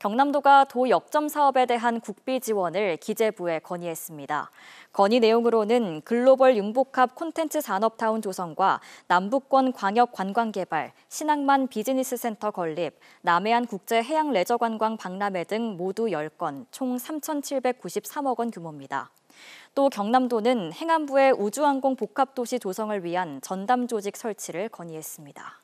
경남도가 도 역점 사업에 대한 국비 지원을 기재부에 건의했습니다. 건의 내용으로는 글로벌 융복합 콘텐츠 산업타운 조성과 남북권 광역 관광 개발, 신항만 비즈니스 센터 건립, 남해안 국제 해양 레저 관광 박람회 등 모두 10건, 총 3,793억 원 규모입니다. 또 경남도는 행안부의 우주항공 복합도시 조성을 위한 전담 조직 설치를 건의했습니다.